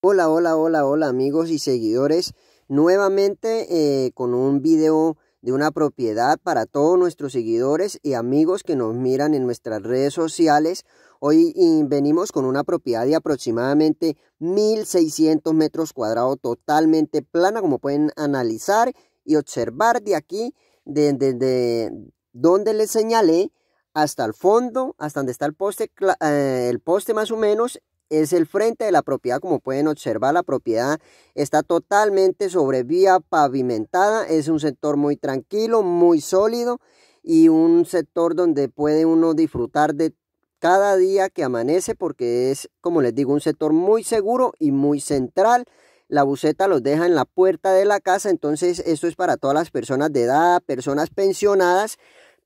Hola, hola, hola, hola amigos y seguidores. Nuevamente eh, con un video de una propiedad para todos nuestros seguidores y amigos que nos miran en nuestras redes sociales. Hoy venimos con una propiedad de aproximadamente 1.600 metros cuadrados totalmente plana, como pueden analizar y observar de aquí, desde de, donde les señalé hasta el fondo, hasta donde está el poste, eh, el poste más o menos, es el frente de la propiedad, como pueden observar, la propiedad está totalmente sobre vía pavimentada, es un sector muy tranquilo, muy sólido y un sector donde puede uno disfrutar de cada día que amanece porque es, como les digo, un sector muy seguro y muy central. La buceta los deja en la puerta de la casa, entonces esto es para todas las personas de edad, personas pensionadas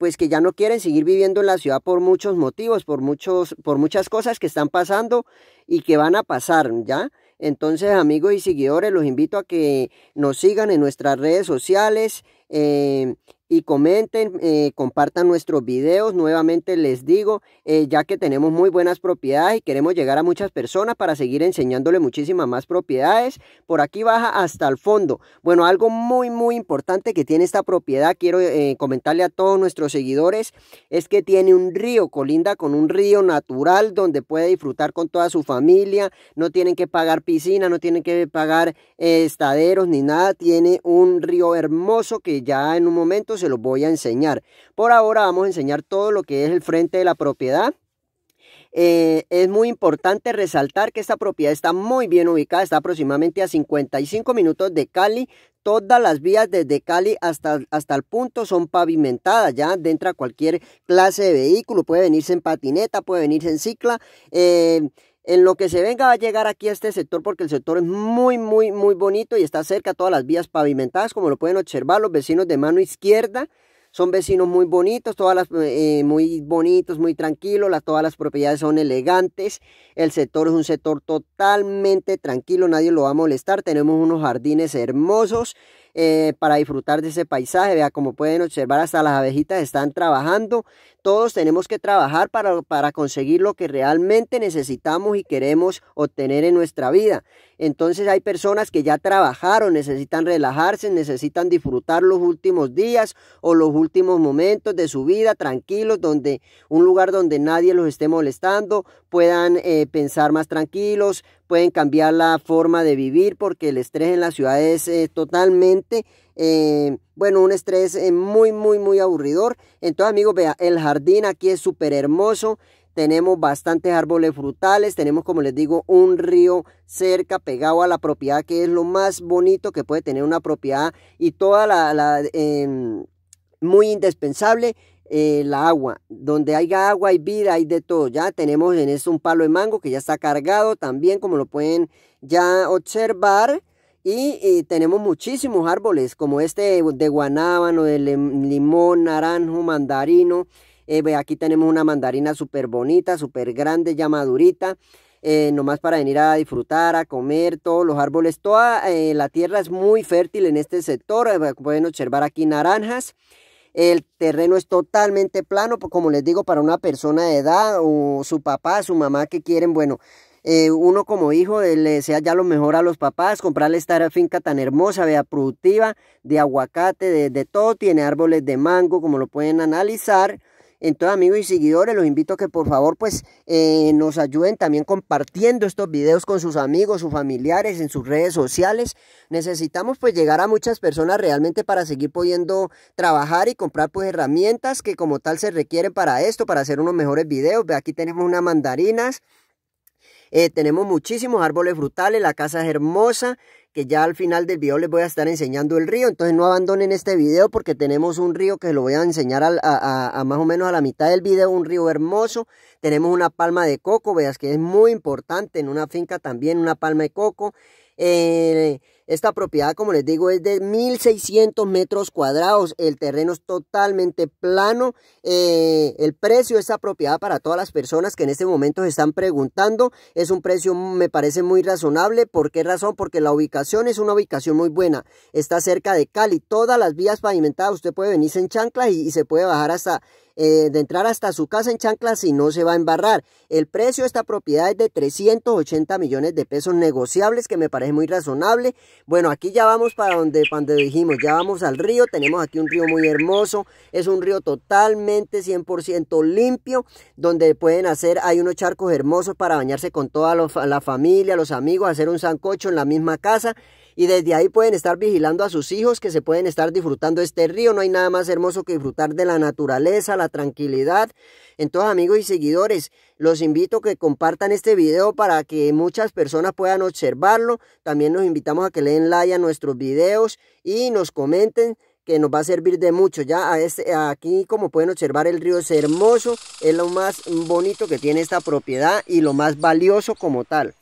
pues que ya no quieren seguir viviendo en la ciudad por muchos motivos, por, muchos, por muchas cosas que están pasando y que van a pasar, ¿ya? Entonces, amigos y seguidores, los invito a que nos sigan en nuestras redes sociales, eh, y comenten, eh, compartan nuestros videos. Nuevamente les digo, eh, ya que tenemos muy buenas propiedades y queremos llegar a muchas personas para seguir enseñándole muchísimas más propiedades. Por aquí baja hasta el fondo. Bueno, algo muy, muy importante que tiene esta propiedad, quiero eh, comentarle a todos nuestros seguidores, es que tiene un río, colinda con un río natural donde puede disfrutar con toda su familia. No tienen que pagar piscina, no tienen que pagar estaderos ni nada. Tiene un río hermoso que ya en un momento se los voy a enseñar. Por ahora vamos a enseñar todo lo que es el frente de la propiedad. Eh, es muy importante resaltar que esta propiedad está muy bien ubicada, está aproximadamente a 55 minutos de Cali. Todas las vías desde Cali hasta, hasta el punto son pavimentadas, ya dentro de cualquier clase de vehículo. Puede venirse en patineta, puede venirse en cicla. Eh, en lo que se venga va a llegar aquí a este sector porque el sector es muy, muy, muy bonito y está cerca a todas las vías pavimentadas, como lo pueden observar los vecinos de mano izquierda. Son vecinos muy bonitos, todas las, eh, muy bonitos, muy tranquilos, todas las propiedades son elegantes. El sector es un sector totalmente tranquilo, nadie lo va a molestar. Tenemos unos jardines hermosos. Eh, para disfrutar de ese paisaje. Vea, como pueden observar, hasta las abejitas están trabajando. Todos tenemos que trabajar para, para conseguir lo que realmente necesitamos y queremos obtener en nuestra vida. Entonces hay personas que ya trabajaron, necesitan relajarse, necesitan disfrutar los últimos días o los últimos momentos de su vida tranquilos, donde un lugar donde nadie los esté molestando, puedan eh, pensar más tranquilos, pueden cambiar la forma de vivir porque el estrés en la ciudad es eh, totalmente, eh, bueno, un estrés muy, muy, muy aburridor. Entonces amigos, vea, el jardín aquí es súper hermoso. Tenemos bastantes árboles frutales, tenemos como les digo un río cerca pegado a la propiedad que es lo más bonito que puede tener una propiedad y toda la, la em, muy indispensable eh, la agua. Donde haya agua hay vida, hay de todo. Ya tenemos en esto un palo de mango que ya está cargado también, como lo pueden ya observar. Y, eh, tenemos muchísimos árboles, como este de, guanábano, de limón, naranjo, mandarino. Eh, aquí tenemos una mandarina súper bonita, súper grande, ya madurita. nomás para venir a disfrutar, a comer, todos los árboles, toda la tierra es muy fértil en este sector, pueden observar aquí naranjas, el terreno es totalmente plano, pues, como les digo, para una persona de edad o su papá, su mamá que quieren, bueno, eh, uno como hijo eh, le desea ya lo mejor a los papás, comprarle esta finca tan hermosa, vea, productiva, de aguacate, de todo, tiene árboles de mango, como lo pueden analizar. Entonces amigos y seguidores, los invito a que por favor pues eh, nos ayuden también compartiendo estos videos con sus amigos, sus familiares, en sus redes sociales. Necesitamos pues llegar a muchas personas realmente para seguir pudiendo trabajar y comprar pues herramientas que como tal se requieren para esto, para hacer unos mejores videos. aquí tenemos unas mandarinas. Eh, tenemos muchísimos árboles frutales, la casa es hermosa, que ya al final del video les voy a estar enseñando el río. Entonces no abandonen este video porque tenemos un río que lo voy a enseñar a, a, más o menos a la mitad del video, un río hermoso. Tenemos una palma de coco, veas que es muy importante en una finca también, una palma de coco. Eh, esta propiedad, como les digo, es de 1.600 metros cuadrados. El terreno es totalmente plano. Eh, el precio de esta propiedad para todas las personas que en este momento se están preguntando es un precio, me parece, muy razonable. ¿Por qué razón? Porque la ubicación es una ubicación muy buena. Está cerca de Cali. Todas las vías pavimentadas. Usted puede venirse en chanclas y se puede bajar hasta eh, de entrar hasta su casa en chanclas y no se va a embarrar. El precio de esta propiedad es de 380 millones de pesos negociables, que me parece muy razonable. Bueno, aquí ya vamos para donde, para donde dijimos, ya vamos al río, tenemos aquí un río muy hermoso, es un río totalmente 100% limpio, donde pueden hacer, hay unos charcos hermosos para bañarse con toda la familia, los amigos, hacer un sancocho en la misma casa y desde ahí pueden estar vigilando a sus hijos que se pueden estar disfrutando este río. No hay nada más hermoso que disfrutar de la naturaleza, la tranquilidad. Entonces amigos y seguidores, los invito a que compartan este video para que muchas personas puedan observarlo. También los invitamos a que le den like a nuestros videos y nos comenten que nos va a servir de mucho. Ya a este, aquí, como pueden observar, el río es hermoso, es lo más bonito que tiene esta propiedad y lo más valioso como tal.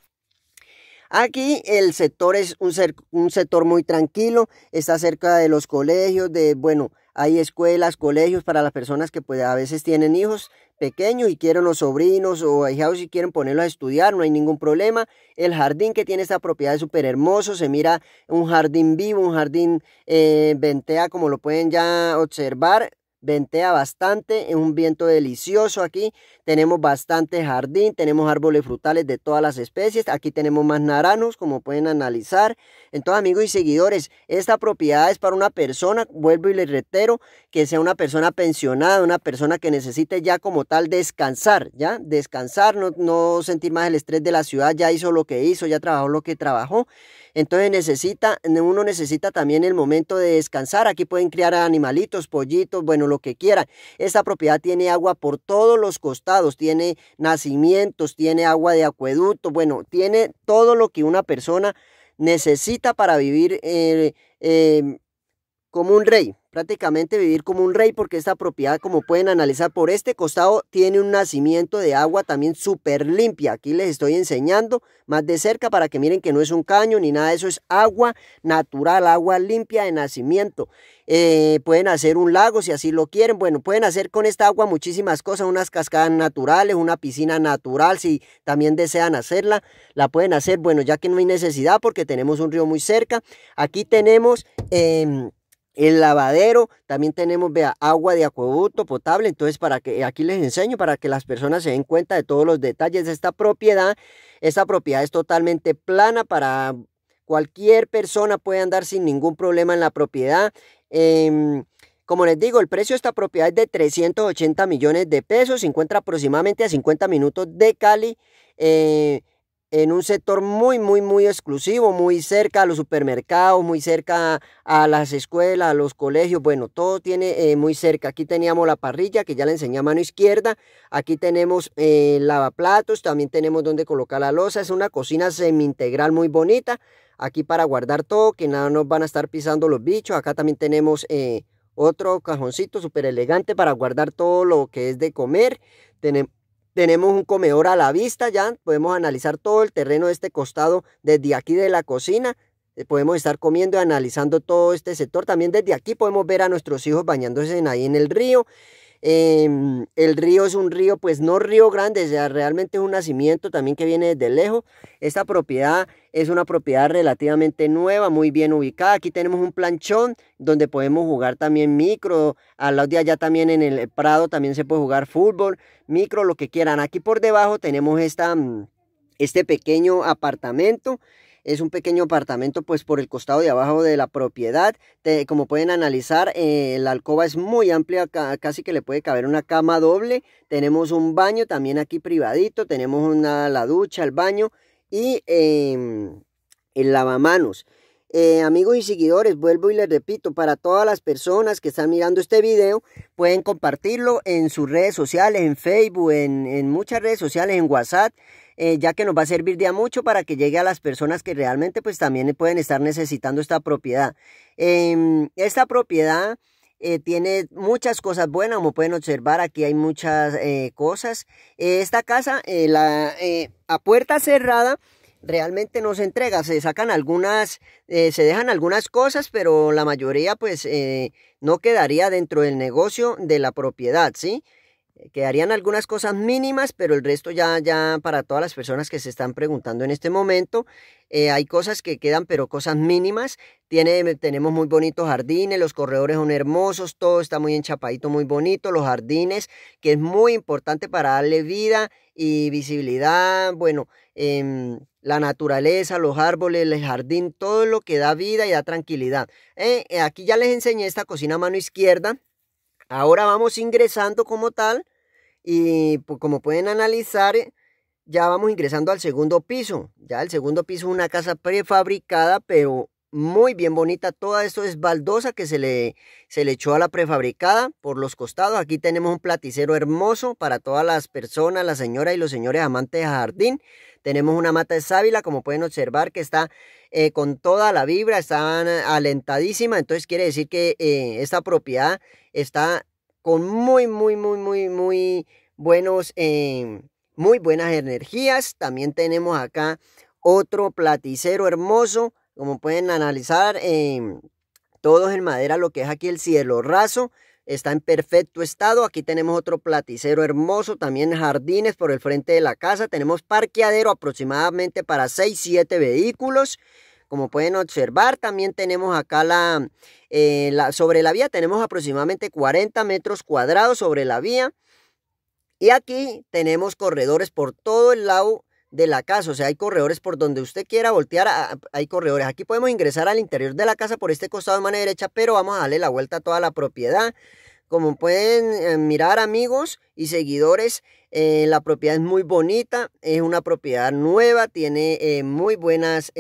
Aquí el sector es un, un sector muy tranquilo, está cerca de los colegios, de, bueno, hay escuelas, colegios para las personas que pues a veces tienen hijos pequeños y quieren los sobrinos o hijos y quieren ponerlos a estudiar, no hay ningún problema. El jardín que tiene esta propiedad es súper hermoso, se mira un jardín vivo, un jardín eh, ventea como lo pueden ya observar, ventea bastante, es un viento delicioso aquí, tenemos bastante jardín, tenemos árboles frutales de todas las especies, aquí tenemos más naranos como pueden analizar. Entonces amigos y seguidores, esta propiedad es para una persona, vuelvo y les reitero, que sea una persona pensionada, una persona que necesite ya como tal descansar, ya descansar, no, no sentir más el estrés de la ciudad, ya hizo lo que hizo, ya trabajó lo que trabajó entonces necesita, uno necesita también el momento de descansar. Aquí pueden criar animalitos, pollitos, bueno, lo que quieran. Esta propiedad tiene agua por todos los costados, tiene nacimientos, tiene agua de acueducto, bueno, tiene todo lo que una persona necesita para vivir en. Eh, em, como un rey, prácticamente vivir como un rey, porque esta propiedad, como pueden analizar por este costado, tiene un nacimiento de agua también súper limpia. Aquí les estoy enseñando más de cerca para que miren que no es un caño ni nada de eso, es agua natural, agua limpia de nacimiento. Eh, pueden hacer un lago si así lo quieren. Bueno, pueden hacer con esta agua muchísimas cosas, unas cascadas naturales, una piscina natural, si también desean hacerla, la pueden hacer. Bueno, ya que no hay necesidad porque tenemos un río muy cerca. Aquí tenemos... Em, el lavadero, también tenemos vea, agua de acueducto potable, entonces para que aquí les enseño para que las personas se den cuenta de todos los detalles de esta propiedad. Esta propiedad es totalmente plana para cualquier persona puede andar sin ningún problema en la propiedad. Em, como les digo, el precio de esta propiedad es de 380 millones de pesos, se encuentra aproximadamente a 50 minutos de Cali. Eh, en un sector muy, muy, muy exclusivo, muy cerca a los supermercados, muy cerca a las escuelas, a los colegios, bueno, todo tiene eh, muy cerca. Aquí teníamos la parrilla, que ya le enseñé a mano izquierda, aquí tenemos el eh, lavaplatos, también tenemos donde colocar la losa, es una cocina semi-integral muy bonita, aquí para guardar todo, que nada nos van a estar pisando los bichos, acá también tenemos... Eh, otro cajoncito súper elegante para guardar todo lo que es de comer. Tenemos tenemos un comedor a la vista ya, podemos analizar todo el terreno de este costado desde aquí de la cocina. Eh, podemos estar comiendo y analizando todo este sector. También desde aquí podemos ver a nuestros hijos bañándose ahí en el río. Em, el río es un río, pues no río grande, realmente es un nacimiento también que viene desde lejos. Esta propiedad es una propiedad relativamente nueva, muy bien ubicada. Aquí tenemos un planchón donde podemos jugar también micro. A lado de ya también en el prado también se puede jugar fútbol, micro, lo que quieran. Aquí por debajo tenemos esta, mm, este pequeño apartamento. Es un pequeño apartamento pues por el costado de abajo de la propiedad. como pueden analizar, eh, la alcoba es muy amplia, casi que le puede caber una cama doble. Tenemos un baño también aquí privadito, tenemos una, la ducha, el baño y em, el lavamanos. Eh, amigos y seguidores, vuelvo y les repito, para todas las personas que están mirando este video, pueden compartirlo en sus redes sociales, en Facebook, en, en muchas redes sociales, en WhatsApp. Eh, ya que nos va a servir de a mucho para que llegue a las personas que realmente pues también pueden estar necesitando esta propiedad. Em, esta propiedad... Eh, tiene muchas cosas buenas, como pueden observar, aquí hay muchas eh, cosas. esta casa, la, a puerta cerrada, realmente no se entrega, se sacan algunas, se dejan algunas cosas, pero la mayoría pues no quedaría dentro del negocio de la propiedad, ¿sí? quedarían algunas cosas mínimas, pero el resto ya, ya para todas las personas que se están preguntando en este momento, eh, hay cosas que quedan, pero cosas mínimas. tenemos muy bonitos jardines, los corredores son hermosos, todo está muy enchapadito, muy bonito, los jardines, que es muy importante para darle vida y visibilidad, bueno, em, la naturaleza, los árboles, el jardín, todo lo que da vida y da tranquilidad. Eh, eh, aquí ya les enseñé esta cocina a mano izquierda. Ahora vamos ingresando como tal y pues, como pueden analizar, eh, ya vamos ingresando al segundo piso. Ya el segundo piso es una casa prefabricada, pero muy bien bonita. Todo esto es baldosa que se le, le echó a la prefabricada por los costados. Aquí tenemos un platicero hermoso para todas las personas, las señoras y los señores amantes de jardín. Tenemos una mata de sábila, como pueden observar, que está eh, con toda la vibra, está alentadísima. Entonces quiere decir que eh, esta propiedad está con muy, muy, muy, muy, muy buenos, em, muy buenas energías. También tenemos acá otro platicero hermoso, como pueden analizar, eh, em, todos en madera, lo que es aquí el cielo raso. Está en perfecto estado. Aquí tenemos otro platicero hermoso. También jardines por el frente de la casa. Tenemos parqueadero aproximadamente para 6-7 vehículos. Como pueden observar, también tenemos acá la, eh, sobre la vía, tenemos aproximadamente 40 metros cuadrados sobre la vía. Y aquí tenemos corredores por todo el lado de la casa, o sea, hay corredores por donde usted quiera voltear, ah, hay corredores. Aquí podemos ingresar al interior de la casa por este costado de mano derecha, pero vamos a darle la vuelta a toda la propiedad. Como pueden eh, mirar amigos y seguidores, eh, la propiedad es muy bonita, es una propiedad nueva, tiene muy buenas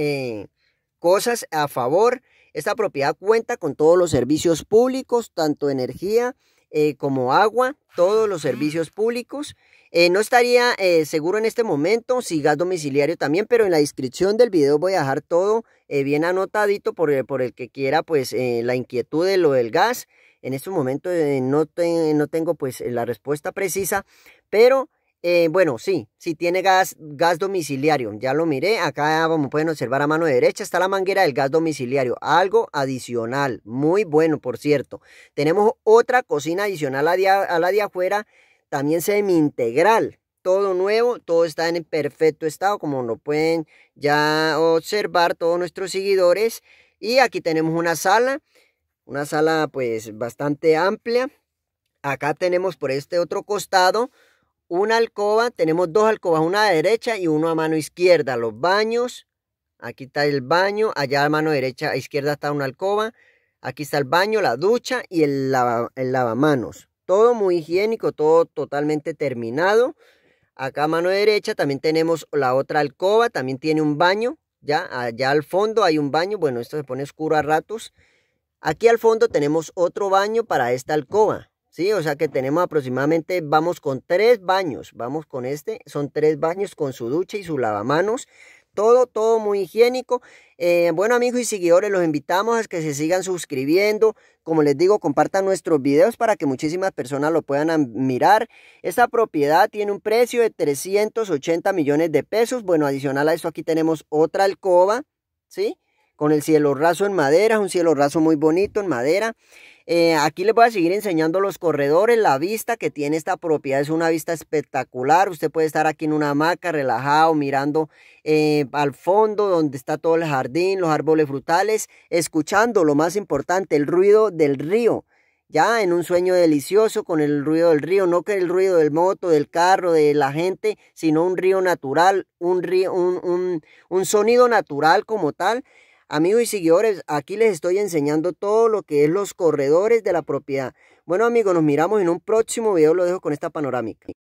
cosas a favor. Esta propiedad cuenta con todos los servicios públicos, tanto energía eh, como agua, todos los servicios públicos. Eh, no estaría eh, seguro en este momento si gas domiciliario también, pero en la descripción del video voy a dejar todo bien anotadito por, por, el que quiera pues la inquietud de lo del gas. En este momento no, no tengo pues la respuesta precisa, pero eh, bueno, sí, si tiene gas, gas domiciliario. Ya lo miré. Acá, como pueden observar a mano derecha, está la manguera del gas domiciliario. Algo adicional. Muy bueno, por cierto. Tenemos otra cocina adicional a, a la de afuera. También semi-integral. Todo nuevo, todo está en perfecto estado, como lo pueden ya observar todos nuestros seguidores. Y aquí tenemos una sala, una sala pues bastante amplia. Acá tenemos por este otro costado una alcoba, tenemos dos alcobas, una a derecha y uno a mano izquierda. Los baños, aquí está el baño, allá a mano derecha, a izquierda está una alcoba. Aquí está el baño, la ducha y el, el lavamanos. Todo muy higiénico, todo totalmente terminado. Acá a mano derecha también tenemos la otra alcoba, también tiene un baño. Ya, allá al fondo hay un baño. Bueno, esto se pone oscuro a ratos. Aquí al fondo tenemos otro baño para esta alcoba. ¿sí? O sea que tenemos aproximadamente, vamos con tres baños, vamos con este, son tres baños con su ducha y su lavamanos. Todo, todo muy higiénico. Eh, bueno amigos y seguidores, los invitamos a que se sigan suscribiendo. Como les digo, compartan nuestros videos para que muchísimas personas lo puedan admirar Esta propiedad tiene un precio de 380 millones de pesos. Bueno, adicional a esto aquí tenemos otra alcoba, ¿sí? Con el cielo raso en madera, un cielo raso muy bonito en madera. Eh, aquí les voy a seguir enseñando los corredores, la vista que tiene esta propiedad es una vista espectacular. Usted puede estar aquí en una hamaca, relajado, mirando eh, al fondo donde está todo el jardín, los árboles frutales, escuchando lo más importante, el ruido del río. Ya en un sueño delicioso con el ruido del río, no que el ruido del moto, del carro, de la gente, sino un río natural, un, río, un, un, un sonido natural como tal Amigos y seguidores, aquí les estoy enseñando todo lo que es los corredores de la propiedad. Bueno amigos, nos miramos en un próximo video, lo dejo con esta panorámica.